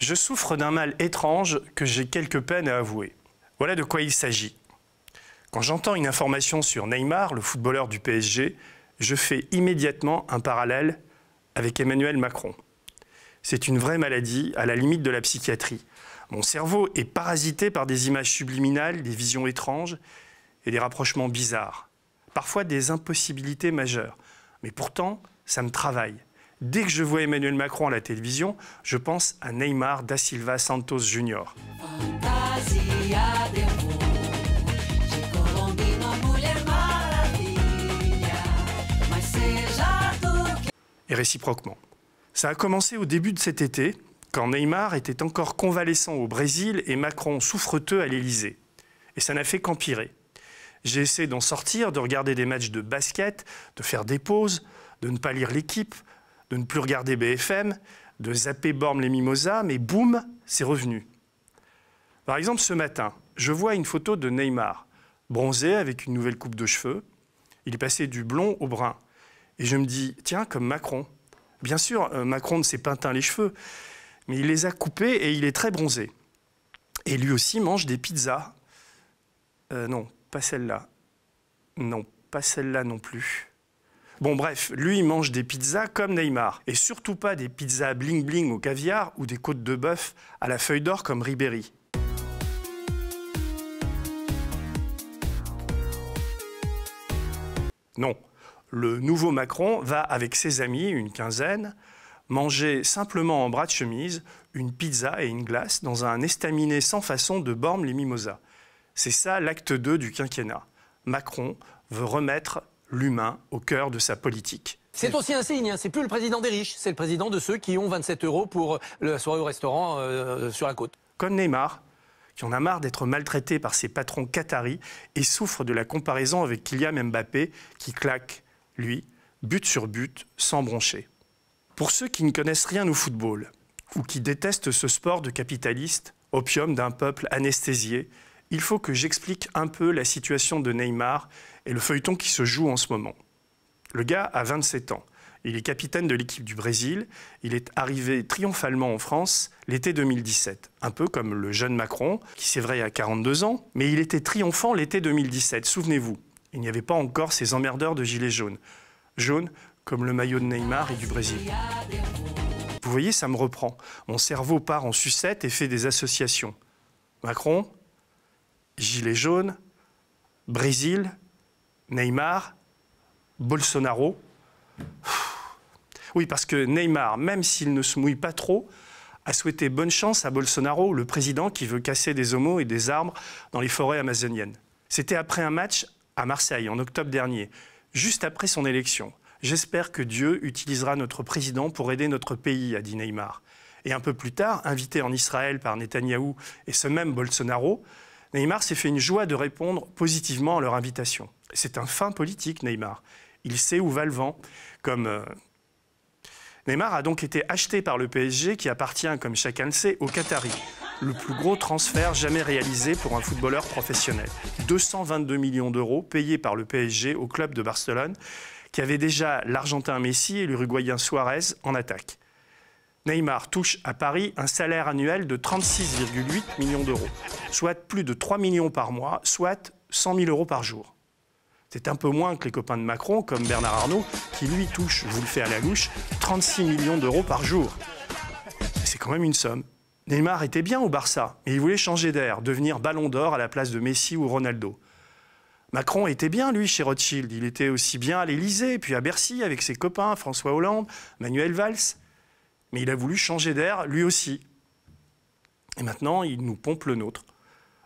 Je souffre d'un mal étrange que j'ai quelque peine à avouer. Voilà de quoi il s'agit. Quand j'entends une information sur Neymar, le footballeur du PSG, je fais immédiatement un parallèle avec Emmanuel Macron. C'est une vraie maladie, à la limite de la psychiatrie. Mon cerveau est parasité par des images subliminales, des visions étranges et des rapprochements bizarres, parfois des impossibilités majeures. Mais pourtant, ça me travaille. Dès que je vois Emmanuel Macron à la télévision, je pense à Neymar da Silva Santos Jr. Et réciproquement. Ça a commencé au début de cet été, quand Neymar était encore convalescent au Brésil et Macron souffreteux à l'Élysée. Et ça n'a fait qu'empirer. J'ai essayé d'en sortir, de regarder des matchs de basket, de faire des pauses, de ne pas lire l'équipe, de ne plus regarder BFM, de zapper borne les Mimosas, mais boum, c'est revenu. Par exemple, ce matin, je vois une photo de Neymar, bronzé avec une nouvelle coupe de cheveux. Il est passé du blond au brun. Et je me dis, tiens, comme Macron. Bien sûr, euh, Macron ne s'est pas teint les cheveux, mais il les a coupés et il est très bronzé. Et lui aussi mange des pizzas. Euh, non, pas celle-là. Non, pas celle-là non plus. Bon bref, lui il mange des pizzas comme Neymar. Et surtout pas des pizzas bling bling au caviar ou des côtes de bœuf à la feuille d'or comme Ribéry. Non, le nouveau Macron va avec ses amis, une quinzaine, manger simplement en bras de chemise une pizza et une glace dans un estaminet sans façon de Bormes les Mimosas. C'est ça l'acte 2 du quinquennat. Macron veut remettre l'humain au cœur de sa politique. C'est aussi un signe, hein. c'est plus le président des riches, c'est le président de ceux qui ont 27 euros pour euh, la soirée au restaurant euh, sur la côte. Comme Neymar, qui en a marre d'être maltraité par ses patrons qataris et souffre de la comparaison avec Kylian Mbappé, qui claque, lui, but sur but, sans broncher. Pour ceux qui ne connaissent rien au football, ou qui détestent ce sport de capitaliste, opium d'un peuple anesthésié, il faut que j'explique un peu la situation de Neymar et le feuilleton qui se joue en ce moment. Le gars a 27 ans. Il est capitaine de l'équipe du Brésil. Il est arrivé triomphalement en France l'été 2017. Un peu comme le jeune Macron, qui c'est vrai a 42 ans, mais il était triomphant l'été 2017. Souvenez-vous, il n'y avait pas encore ces emmerdeurs de gilets jaunes. Jaunes comme le maillot de Neymar et du Brésil. Vous voyez, ça me reprend. Mon cerveau part en sucette et fait des associations. Macron, gilets jaunes, Brésil, Neymar, Bolsonaro. Oui, parce que Neymar, même s'il ne se mouille pas trop, a souhaité bonne chance à Bolsonaro, le président qui veut casser des homos et des arbres dans les forêts amazoniennes. C'était après un match à Marseille, en octobre dernier, juste après son élection. J'espère que Dieu utilisera notre président pour aider notre pays, a dit Neymar. Et un peu plus tard, invité en Israël par Netanyahu et ce même Bolsonaro, Neymar s'est fait une joie de répondre positivement à leur invitation. C'est un fin politique, Neymar. Il sait où va le vent, comme... Euh, Neymar a donc été acheté par le PSG qui appartient, comme chacun le sait, au Qatari. Le plus gros transfert jamais réalisé pour un footballeur professionnel. 222 millions d'euros payés par le PSG au club de Barcelone qui avait déjà l'Argentin Messi et l'Uruguayen Suarez en attaque. Neymar touche à Paris un salaire annuel de 36,8 millions d'euros, soit plus de 3 millions par mois, soit 100 000 euros par jour. C'est un peu moins que les copains de Macron, comme Bernard Arnault, qui lui touche, je vous le fais à la louche, 36 millions d'euros par jour. C'est quand même une somme. Neymar était bien au Barça, mais il voulait changer d'air, devenir ballon d'or à la place de Messi ou Ronaldo. Macron était bien, lui, chez Rothschild. Il était aussi bien à l'Élysée, puis à Bercy, avec ses copains, François Hollande, Manuel Valls. Mais il a voulu changer d'air lui aussi. Et maintenant, il nous pompe le nôtre.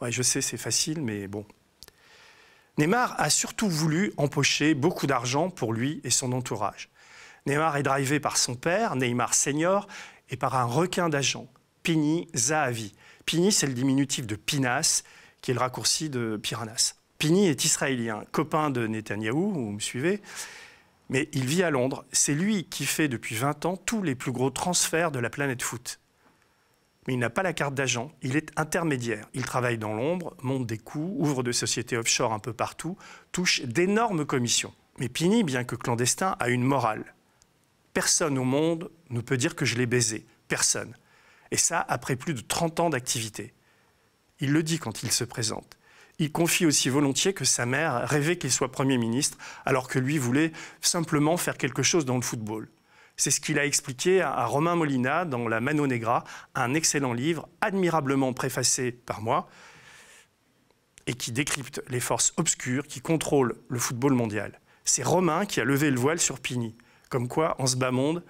Ouais, je sais, c'est facile, mais bon. Neymar a surtout voulu empocher beaucoup d'argent pour lui et son entourage. Neymar est drivé par son père, Neymar senior, et par un requin d'agent, Pini Zahavi. Pini, c'est le diminutif de Pinas, qui est le raccourci de Piranhas. Pini est israélien, copain de Netanyahou, vous me suivez, mais il vit à Londres. C'est lui qui fait depuis 20 ans tous les plus gros transferts de la planète foot. Mais il n'a pas la carte d'agent, il est intermédiaire. Il travaille dans l'ombre, monte des coûts, ouvre des sociétés offshore un peu partout, touche d'énormes commissions. Mais Pini, bien que clandestin, a une morale. Personne au monde ne peut dire que je l'ai baisé. Personne. Et ça, après plus de 30 ans d'activité. Il le dit quand il se présente il confie aussi volontiers que sa mère rêvait qu'il soit Premier ministre, alors que lui voulait simplement faire quelque chose dans le football. C'est ce qu'il a expliqué à Romain Molina dans La Mano Negra, un excellent livre admirablement préfacé par moi et qui décrypte les forces obscures qui contrôlent le football mondial. C'est Romain qui a levé le voile sur Pini, Comme quoi, en ce bas monde,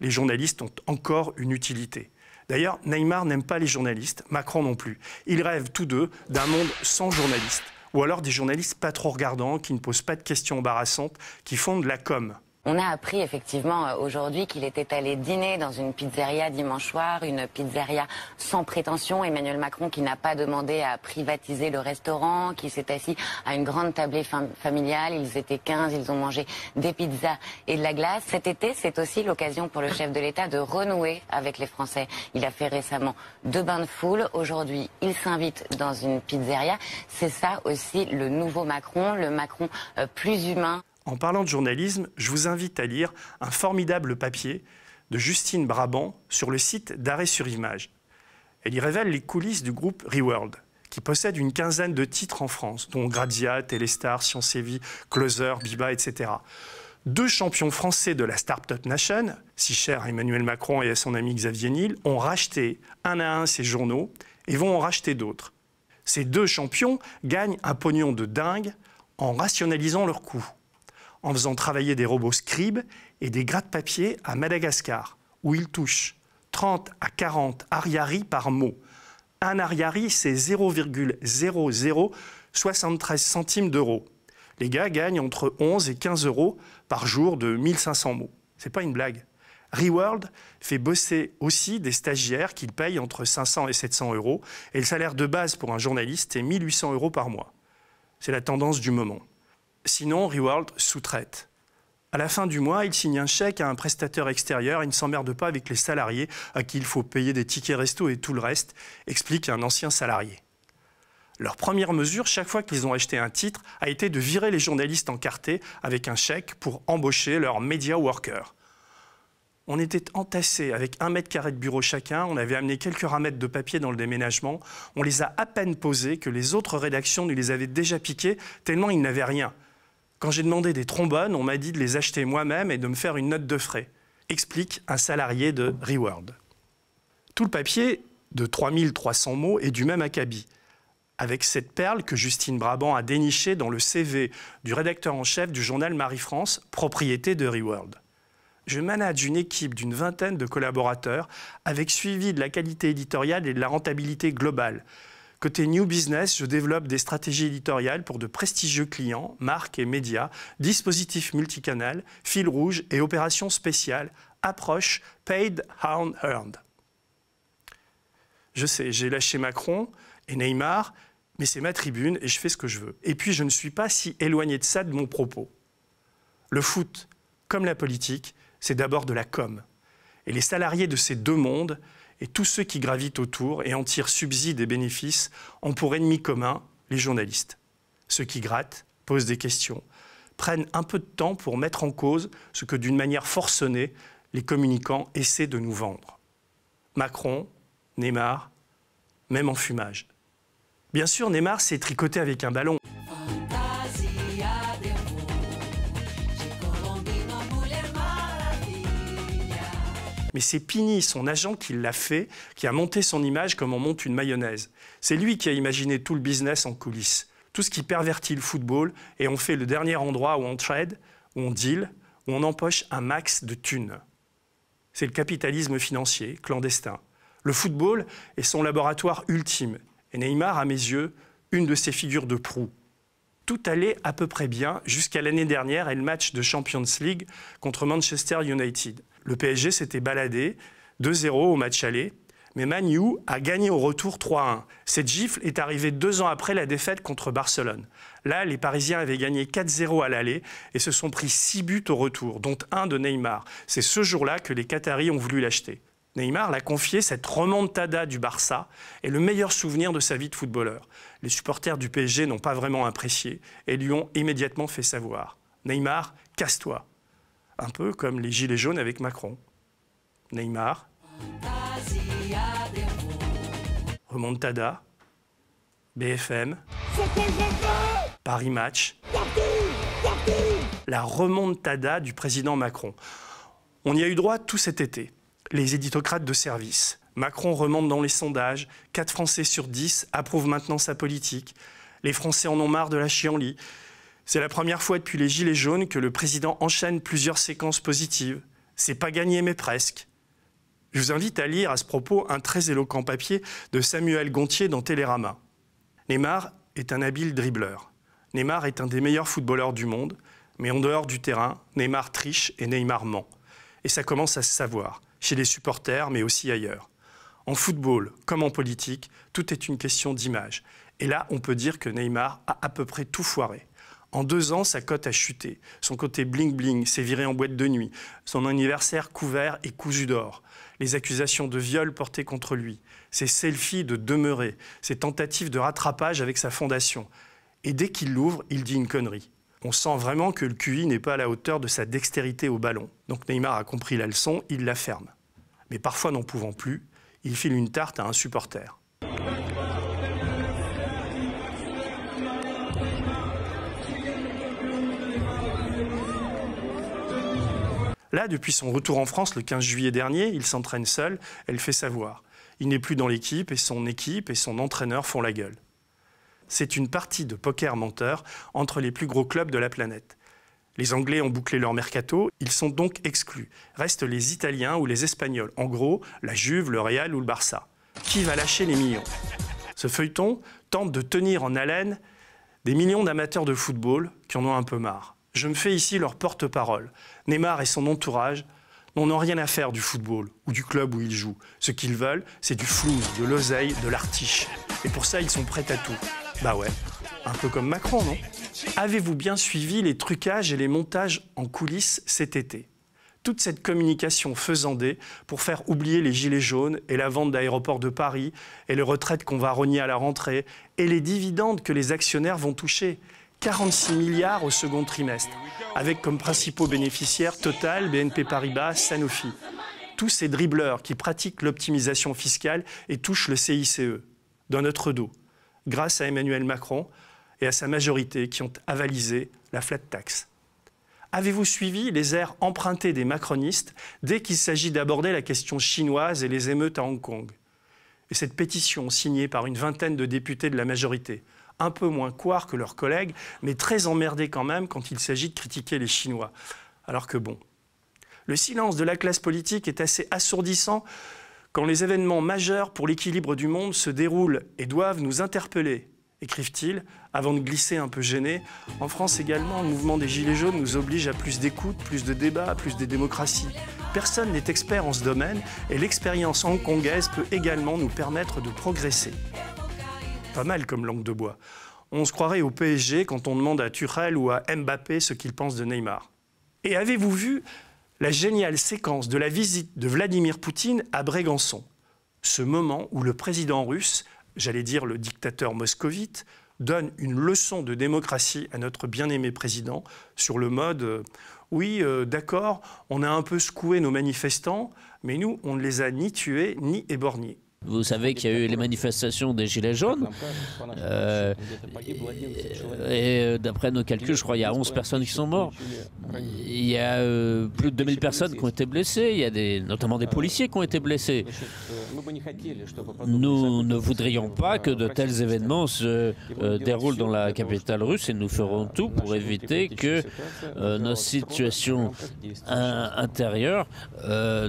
les journalistes ont encore une utilité. D'ailleurs, Neymar n'aime pas les journalistes, Macron non plus. Ils rêvent tous deux d'un monde sans journalistes, ou alors des journalistes pas trop regardants, qui ne posent pas de questions embarrassantes, qui font de la com'. On a appris effectivement euh, aujourd'hui qu'il était allé dîner dans une pizzeria dimanche soir, une pizzeria sans prétention. Emmanuel Macron qui n'a pas demandé à privatiser le restaurant, qui s'est assis à une grande tablée familiale. Ils étaient 15, ils ont mangé des pizzas et de la glace. Cet été, c'est aussi l'occasion pour le chef de l'État de renouer avec les Français. Il a fait récemment deux bains de foule. Aujourd'hui, il s'invite dans une pizzeria. C'est ça aussi le nouveau Macron, le Macron euh, plus humain. En parlant de journalisme, je vous invite à lire un formidable papier de Justine Brabant sur le site d'Arrêt sur Image. Elle y révèle les coulisses du groupe Reworld, qui possède une quinzaine de titres en France, dont Grazia, Téléstar, Science et Vie, Closer, Biba, etc. Deux champions français de la Startup Nation, si chers à Emmanuel Macron et à son ami Xavier Niel, ont racheté un à un ces journaux et vont en racheter d'autres. Ces deux champions gagnent un pognon de dingue en rationalisant leurs coûts en faisant travailler des robots scribes et des gratte papier à Madagascar, où ils touchent 30 à 40 ariari par mot. Un ariari, c'est 0,0073 centimes d'euros. Les gars gagnent entre 11 et 15 euros par jour de 1500 mots. C'est pas une blague. Reworld fait bosser aussi des stagiaires qu'ils payent entre 500 et 700 euros, et le salaire de base pour un journaliste est 1800 euros par mois. C'est la tendance du moment. Sinon, Reworld sous-traite. À la fin du mois, il signe un chèque à un prestataire extérieur et ne s'emmerde pas avec les salariés à qui il faut payer des tickets resto et tout le reste, explique un ancien salarié. Leur première mesure, chaque fois qu'ils ont acheté un titre, a été de virer les journalistes encartés avec un chèque pour embaucher leurs media workers. On était entassés avec un mètre carré de bureau chacun, on avait amené quelques ramettes de papier dans le déménagement, on les a à peine posés que les autres rédactions ne les avaient déjà piqués tellement ils n'avaient rien. Quand j'ai demandé des trombones, on m'a dit de les acheter moi-même et de me faire une note de frais, explique un salarié de Reworld. Tout le papier de 3300 mots est du même acabit, avec cette perle que Justine Brabant a dénichée dans le CV du rédacteur en chef du journal Marie-France, propriété de Reworld. Je manage une équipe d'une vingtaine de collaborateurs avec suivi de la qualité éditoriale et de la rentabilité globale. Côté New Business, je développe des stratégies éditoriales pour de prestigieux clients, marques et médias, dispositifs multicanal, fil rouge et opérations spéciales, approche paid, earned. Je sais, j'ai lâché Macron et Neymar, mais c'est ma tribune et je fais ce que je veux. Et puis je ne suis pas si éloigné de ça de mon propos. Le foot, comme la politique, c'est d'abord de la com. Et les salariés de ces deux mondes et tous ceux qui gravitent autour et en tirent subsides et bénéfices ont pour ennemi commun les journalistes. Ceux qui grattent, posent des questions, prennent un peu de temps pour mettre en cause ce que d'une manière forcenée les communicants essaient de nous vendre. Macron, Neymar, même en fumage. Bien sûr, Neymar s'est tricoté avec un ballon. Mais c'est Pini, son agent, qui l'a fait, qui a monté son image comme on monte une mayonnaise. C'est lui qui a imaginé tout le business en coulisses, tout ce qui pervertit le football, et on fait le dernier endroit où on trade, où on deal, où on empoche un max de thunes. C'est le capitalisme financier clandestin. Le football est son laboratoire ultime, et Neymar, à mes yeux, une de ses figures de proue tout allait à peu près bien jusqu'à l'année dernière et le match de Champions League contre Manchester United. Le PSG s'était baladé 2-0 au match aller, mais Manu a gagné au retour 3-1. Cette gifle est arrivée deux ans après la défaite contre Barcelone. Là, les Parisiens avaient gagné 4-0 à l'aller et se sont pris 6 buts au retour, dont un de Neymar. C'est ce jour-là que les Qataris ont voulu l'acheter. Neymar l'a confié cette remontada du Barça est le meilleur souvenir de sa vie de footballeur. Les supporters du PSG n'ont pas vraiment apprécié et lui ont immédiatement fait savoir. Neymar, casse-toi, un peu comme les Gilets jaunes avec Macron. Neymar. Remontada. BFM. Paris Match. La remontada du président Macron. On y a eu droit tout cet été. Les éditocrates de service. Macron remonte dans les sondages. 4 Français sur 10 approuvent maintenant sa politique. Les Français en ont marre de la chienlit. C'est la première fois depuis les Gilets jaunes que le président enchaîne plusieurs séquences positives. C'est pas gagné, mais presque. Je vous invite à lire à ce propos un très éloquent papier de Samuel Gontier dans Télérama. Neymar est un habile dribbleur. Neymar est un des meilleurs footballeurs du monde, mais en dehors du terrain, Neymar triche et Neymar ment. Et ça commence à se savoir, chez les supporters, mais aussi ailleurs. En football, comme en politique, tout est une question d'image. Et là, on peut dire que Neymar a à peu près tout foiré. En deux ans, sa cote a chuté. Son côté bling-bling s'est viré en boîte de nuit. Son anniversaire couvert et cousu d'or. Les accusations de viol portées contre lui. Ses selfies de demeurer. Ses tentatives de rattrapage avec sa fondation. Et dès qu'il l'ouvre, il dit une connerie. On sent vraiment que le QI n'est pas à la hauteur de sa dextérité au ballon. Donc Neymar a compris la leçon, il la ferme. Mais parfois, n'en pouvant plus, il file une tarte à un supporter. Là, depuis son retour en France le 15 juillet dernier, il s'entraîne seul, elle fait savoir. Il n'est plus dans l'équipe et son équipe et son entraîneur font la gueule. C'est une partie de poker menteur entre les plus gros clubs de la planète. Les Anglais ont bouclé leur mercato, ils sont donc exclus. Restent les Italiens ou les Espagnols, en gros la Juve, le Real ou le Barça. Qui va lâcher les millions Ce feuilleton tente de tenir en haleine des millions d'amateurs de football qui en ont un peu marre. Je me fais ici leur porte-parole. Neymar et son entourage n'ont rien à faire du football ou du club où ils jouent. Ce qu'ils veulent, c'est du flou, de l'oseille, de l'artiche. Et pour ça, ils sont prêts à tout. Bah ouais, un peu comme Macron, non Avez-vous bien suivi les trucages et les montages en coulisses cet été toute cette communication faisandée pour faire oublier les gilets jaunes et la vente d'aéroports de Paris et les retraites qu'on va rogner à la rentrée et les dividendes que les actionnaires vont toucher 46 milliards au second trimestre, avec comme principaux bénéficiaires Total, BNP Paribas, Sanofi. Tous ces dribbleurs qui pratiquent l'optimisation fiscale et touchent le CICE dans notre dos, grâce à Emmanuel Macron et à sa majorité qui ont avalisé la flat tax. Avez-vous suivi les airs empruntés des macronistes dès qu'il s'agit d'aborder la question chinoise et les émeutes à Hong Kong Et cette pétition signée par une vingtaine de députés de la majorité, un peu moins coir que leurs collègues, mais très emmerdés quand même quand il s'agit de critiquer les Chinois. Alors que bon, le silence de la classe politique est assez assourdissant quand les événements majeurs pour l'équilibre du monde se déroulent et doivent nous interpeller, écrivent-ils, avant de glisser un peu gênés. En France également, le mouvement des Gilets jaunes nous oblige à plus d'écoute, plus de débats, plus de démocratie. Personne n'est expert en ce domaine et l'expérience hongkongaise peut également nous permettre de progresser pas mal comme langue de bois. On se croirait au PSG quand on demande à Tuchel ou à Mbappé ce qu'ils pensent de Neymar. Et avez-vous vu la géniale séquence de la visite de Vladimir Poutine à Brégançon Ce moment où le président russe, j'allais dire le dictateur moscovite, donne une leçon de démocratie à notre bien-aimé président sur le mode euh, oui, euh, d'accord, on a un peu secoué nos manifestants, mais nous, on ne les a ni tués ni éborgnés. Vous savez qu'il y a eu les manifestations des Gilets jaunes. Euh, et, euh, d'après nos calculs, je crois qu'il y a 11 personnes qui sont mortes. Il y a euh, plus de 2000 personnes qui ont été blessées. Il y a des, notamment des policiers qui ont été blessés. Nous ne voudrions pas que de tels événements se déroulent dans la capitale russe et nous ferons tout pour éviter que nos situations intérieures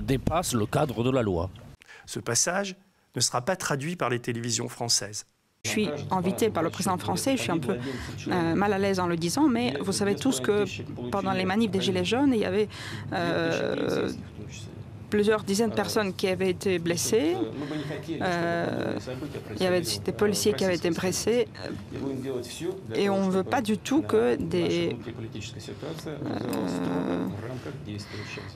dépasse le cadre de la loi. Ce passage ne sera pas traduit par les télévisions françaises. Je suis invité par le président français, je suis un peu euh, mal à l'aise en le disant, mais vous savez tous que pendant les manifs des Gilets jaunes, il y avait euh, plusieurs dizaines de personnes qui avaient été blessées. Euh, il y avait des policiers qui avaient été pressés, Et on ne veut pas du tout que des,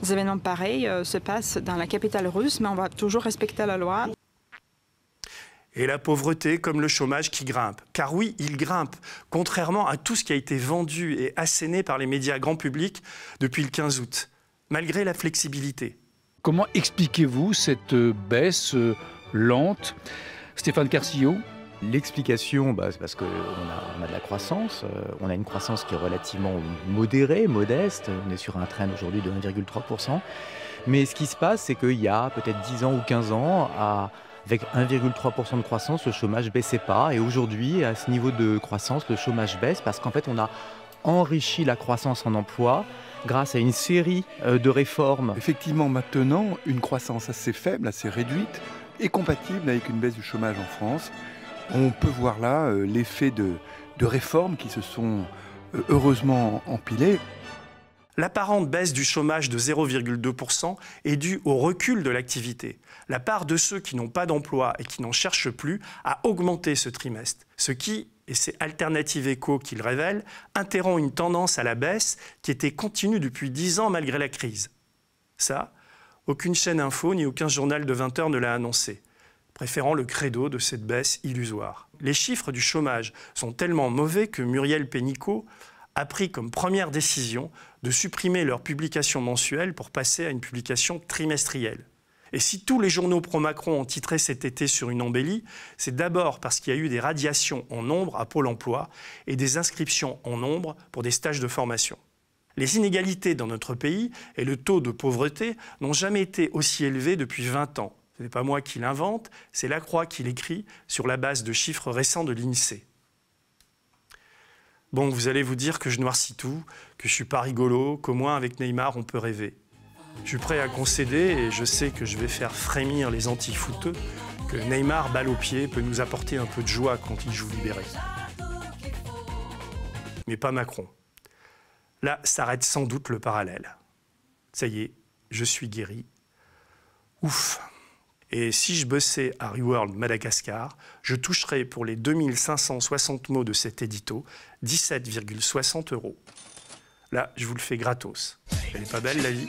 des événements pareils se passent dans la capitale russe, mais on va toujours respecter la loi et la pauvreté comme le chômage qui grimpe. Car oui, il grimpe, contrairement à tout ce qui a été vendu et asséné par les médias grand public depuis le 15 août, malgré la flexibilité. Comment expliquez-vous cette euh, baisse euh, lente Stéphane Carcillo L'explication, bah, c'est parce qu'on a, de la croissance. Euh, on a une croissance qui est relativement modérée, modeste. On est sur un train aujourd'hui de 1,3%. Mais ce qui se passe, c'est qu'il y a peut-être 10 ans ou 15 ans, à, avec 1,3% de croissance, le chômage ne baissait pas. Et aujourd'hui, à ce niveau de croissance, le chômage baisse parce qu'en fait, on a enrichi la croissance en emploi grâce à une série euh, de réformes. Effectivement, maintenant, une croissance assez faible, assez réduite, est compatible avec une baisse du chômage en France. On peut voir là euh, l'effet de, réformes qui se sont euh, heureusement empilées. L'apparente baisse du chômage de 0,2% est due au recul de l'activité. La part de ceux qui n'ont pas d'emploi et qui n'en cherchent plus a augmenté ce trimestre, ce qui, et c'est Alternative Echo qui le révèle, interrompt une tendance à la baisse qui était continue depuis 10 ans malgré la crise. Ça, aucune chaîne info ni aucun journal de 20 heures ne l'a annoncé, préférant le credo de cette baisse illusoire. Les chiffres du chômage sont tellement mauvais que Muriel Pénicaud a pris comme première décision de supprimer leur publication mensuelle pour passer à une publication trimestrielle. Et si tous les journaux pro-Macron ont titré cet été sur une embellie, c'est d'abord parce qu'il y a eu des radiations en nombre à Pôle emploi et des inscriptions en nombre pour des stages de formation. Les inégalités dans notre pays et le taux de pauvreté n'ont jamais été aussi élevés depuis 20 ans. Ce n'est pas moi qui l'invente, c'est Lacroix qui l'écrit sur la base de chiffres récents de l'INSEE. Bon, vous allez vous dire que je noircis tout, que je suis pas rigolo, qu'au moins avec Neymar on peut rêver. Je suis prêt à concéder et je sais que je vais faire frémir les anti que Neymar, balle au pied, peut nous apporter un peu de joie quand il joue libéré. Mais pas Macron. Là s'arrête sans doute le parallèle. Ça y est, je suis guéri. Ouf et si je bossais à Reworld Madagascar, je toucherais pour les 2560 mots de cet édito 17,60 euros. Là, je vous le fais gratos. Elle n'est pas belle la vie